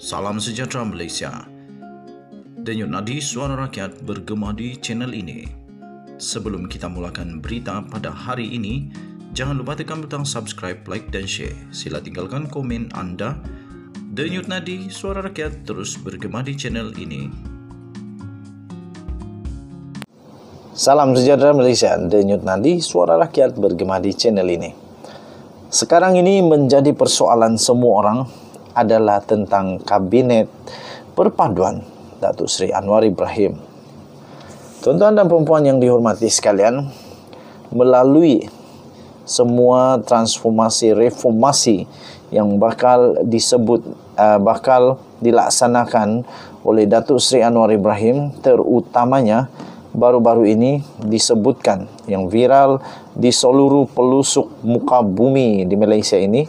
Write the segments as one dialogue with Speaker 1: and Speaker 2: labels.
Speaker 1: Salam sejahtera Malaysia. Denyut nadi suara rakyat bergema di channel ini. Sebelum kita mulakan berita pada hari ini, jangan lupa tekan butang subscribe, like, dan share. Sila tinggalkan komen Anda. Denyut nadi suara rakyat terus bergema di channel ini. Salam sejahtera Malaysia. Denyut nadi suara rakyat bergema di channel ini. Sekarang ini menjadi persoalan semua orang adalah tentang kabinet perpaduan Datuk Seri Anwar Ibrahim. Tuan-tuan dan perempuan yang dihormati sekalian, melalui semua transformasi reformasi yang bakal disebut uh, bakal dilaksanakan oleh Datuk Seri Anwar Ibrahim terutamanya baru-baru ini disebutkan yang viral di seluruh pelusuk muka bumi di Malaysia ini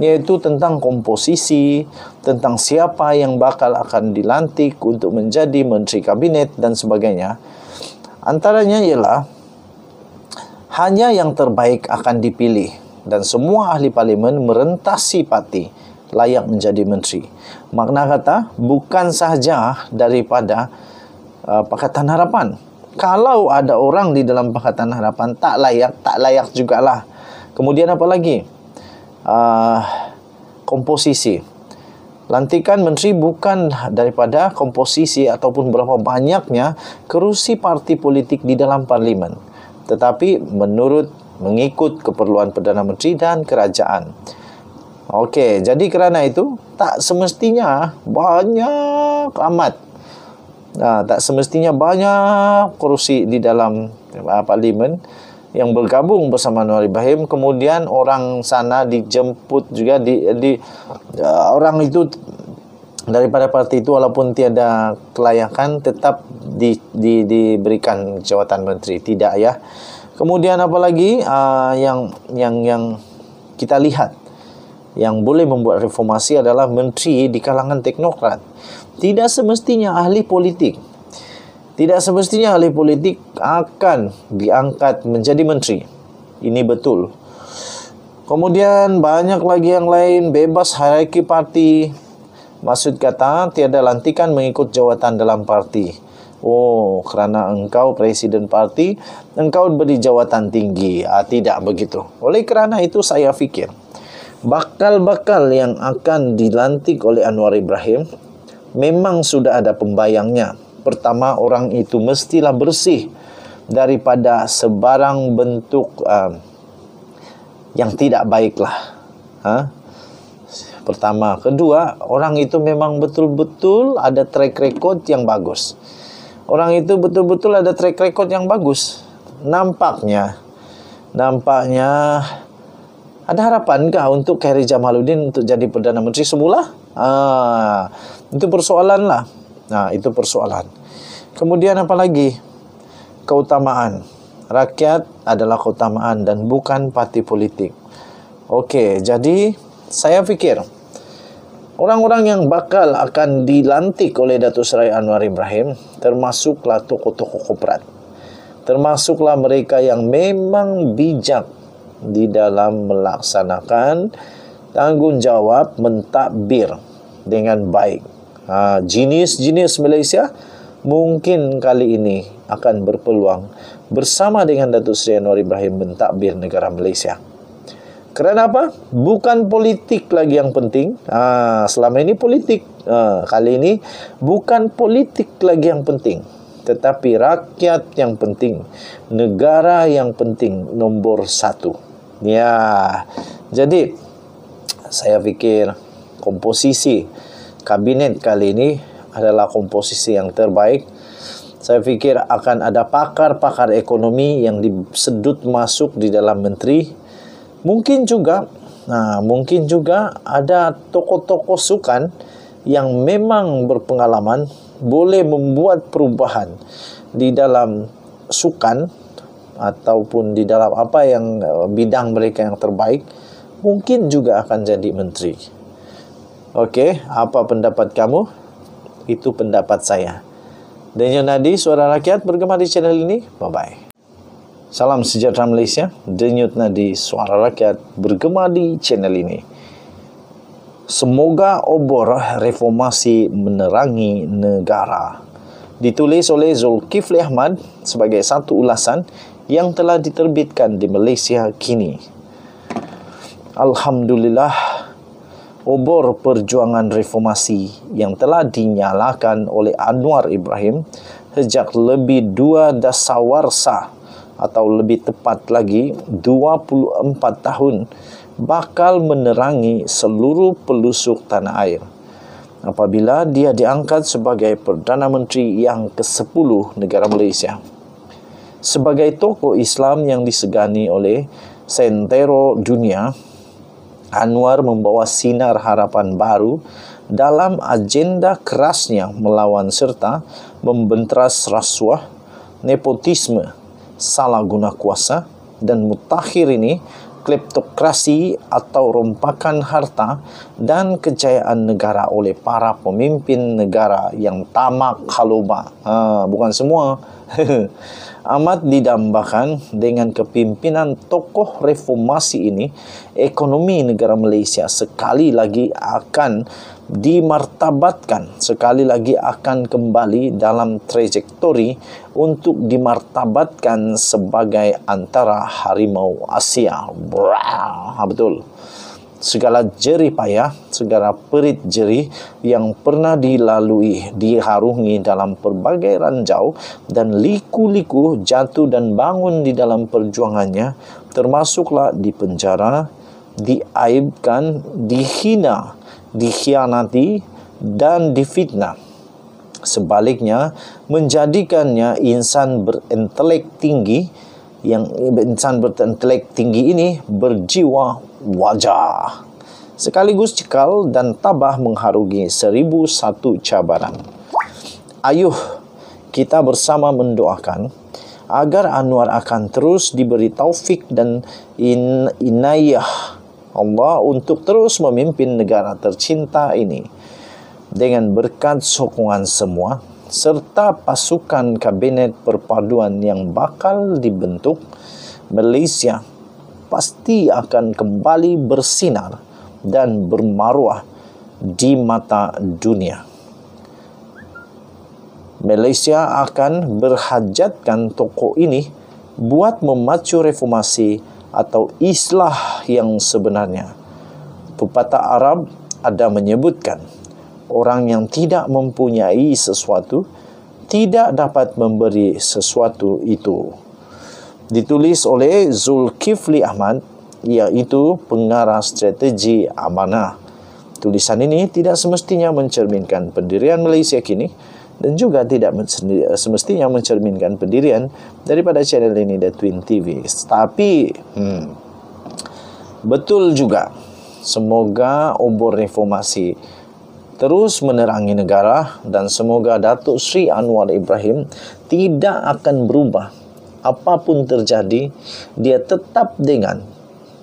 Speaker 1: yaitu tentang komposisi, tentang siapa yang bakal akan dilantik untuk menjadi menteri kabinet dan sebagainya. Antaranya ialah hanya yang terbaik akan dipilih dan semua ahli parlimen merentasi simpati layak menjadi menteri. Makna kata bukan sahaja daripada uh, Pakatan Harapan. Kalau ada orang di dalam Pakatan Harapan tak layak, tak layak jugalah. Kemudian apa lagi? uh, komposisi. Lantikan menteri bukan daripada komposisi ataupun berapa banyaknya kerusi parti politik di dalam parlimen, tetapi menurut mengikut keperluan Perdana Menteri dan kerajaan. Oke, jadi kerana itu tak semestinya banyak amat ah, tak semestinya banyak kerusi di dalam uh, parlimen yang bergabung bersama Nur Ibrahim kemudian orang sana dijemput juga di, di uh, orang itu daripada partai itu walaupun tiada kelayakan tetap di, di, diberikan jawatan menteri tidak ya kemudian apalagi uh, yang yang yang kita lihat yang boleh membuat reformasi adalah menteri di kalangan teknokrat tidak semestinya ahli politik tidak semestinya ahli politik akan diangkat menjadi menteri. Ini betul. Kemudian banyak lagi yang lain bebas hierarki parti. Maksud kata tiada lantikan mengikut jawatan dalam parti. Oh, karena engkau presiden parti, engkau beri jawatan tinggi. Ah, tidak begitu. Oleh kerana itu saya pikir bakal-bakal yang akan dilantik oleh Anwar Ibrahim memang sudah ada pembayangnya pertama orang itu mestilah bersih daripada sebarang bentuk um, yang tidak baiklah. Pertama, kedua, orang itu memang betul-betul ada track record yang bagus. Orang itu betul-betul ada track record yang bagus. Nampaknya, nampaknya ada harapankah untuk Kerry Jamaluddin untuk jadi Perdana Menteri semula? Ah, itu persoalan lah. Nah, itu persoalan. Kemudian apalagi? Keutamaan. Rakyat adalah keutamaan dan bukan parti politik. Oke, jadi saya pikir orang-orang yang bakal akan dilantik oleh Datuk Seri Anwar Ibrahim termasuklah tokoh-tokoh koperat Termasuklah mereka yang memang bijak di dalam melaksanakan tanggung jawab mentadbir dengan baik ha, jenis genius Malaysia Mungkin kali ini akan berpeluang Bersama dengan Datuk Seri Anwar Ibrahim Mentadbir negara Malaysia Kerana apa? Bukan politik lagi yang penting ha, Selama ini politik ha, Kali ini bukan politik lagi yang penting Tetapi rakyat yang penting Negara yang penting nomor satu Ya, jadi saya fikir komposisi kabinet kali ini adalah komposisi yang terbaik. Saya pikir akan ada pakar-pakar ekonomi yang disedut masuk di dalam menteri. Mungkin juga, nah mungkin juga ada tokoh-tokoh sukan yang memang berpengalaman boleh membuat perubahan di dalam sukan ataupun di dalam apa yang eh, bidang mereka yang terbaik mungkin juga akan jadi menteri. Okey, apa pendapat kamu? Itu pendapat saya. Daniel Nadi, Suara Rakyat bergema di channel ini. Bye-bye. Salam sejahtera Malaysia. Denyut Nadi, Suara Rakyat bergema di channel ini. Semoga obor reformasi menerangi negara. Ditulis oleh Zulkifli Ahmad sebagai satu ulasan yang telah diterbitkan di Malaysia kini. Alhamdulillah, obor perjuangan reformasi yang telah dinyalakan oleh Anwar Ibrahim sejak lebih dua dasawarsa atau lebih tepat lagi 24 tahun bakal menerangi seluruh pelusuk tanah air apabila dia diangkat sebagai Perdana Menteri yang ke-10 negara Malaysia. Sebagai tokoh Islam yang disegani oleh sentero dunia, Anwar membawa sinar harapan baru dalam agenda kerasnya melawan serta membentras rasuah, nepotisme, salah guna kuasa, dan mutakhir ini kleptokrasi atau rompakan harta dan kejayaan negara oleh para pemimpin negara yang tamak haloba. Ha, bukan semua. amat didambakan dengan kepimpinan tokoh reformasi ini, ekonomi negara Malaysia sekali lagi akan dimartabatkan, sekali lagi akan kembali dalam trajektori untuk dimartabatkan sebagai antara harimau Asia. Brah, betul segala jerih payah, segala perit jerih yang pernah dilalui, diharungi dalam berbagai ranjau dan liku-liku jatuh dan bangun di dalam perjuangannya, termasuklah di penjara, diaibkan, dihina, dikhianati, dan difitnah. Sebaliknya, menjadikannya insan berintelek tinggi, yang insan berintelek tinggi ini berjiwa wajah. Sekaligus cekal dan tabah mengharungi seribu satu cabaran. Ayuh, kita bersama mendoakan agar Anwar akan terus diberi taufik dan in inayah Allah untuk terus memimpin negara tercinta ini dengan berkat sokongan semua serta pasukan kabinet perpaduan yang bakal dibentuk Malaysia pasti akan kembali bersinar dan bermaruah di mata dunia. Malaysia akan berhajatkan tokoh ini buat memacu reformasi atau islah yang sebenarnya. Pepatah Arab ada menyebutkan, orang yang tidak mempunyai sesuatu tidak dapat memberi sesuatu itu. Ditulis oleh Zulkifli Ahmad, yaitu pengarah strategi amanah. Tulisan ini tidak semestinya mencerminkan pendirian Malaysia kini dan juga tidak semestinya mencerminkan pendirian daripada channel ini The Twin TV. Tapi hmm, betul juga. Semoga obor reformasi terus menerangi negara dan semoga Datuk Sri Anwar Ibrahim tidak akan berubah apapun terjadi dia tetap dengan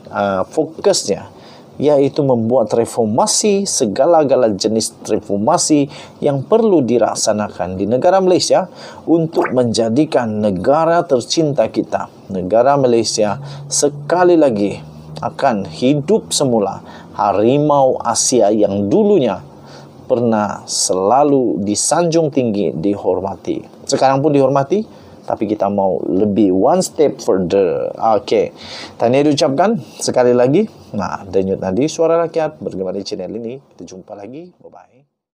Speaker 1: uh, fokusnya yaitu membuat reformasi segala-gala jenis reformasi yang perlu dilaksanakan di negara Malaysia untuk menjadikan negara tercinta kita negara Malaysia sekali lagi akan hidup semula harimau Asia yang dulunya pernah selalu disanjung tinggi, dihormati. Sekarang pun dihormati, tapi kita mau lebih one step further. Oke, okay. tanya diucapkan sekali lagi. Nah, denyut nadi suara rakyat bergema di channel ini. Kita jumpa lagi. Bye-bye.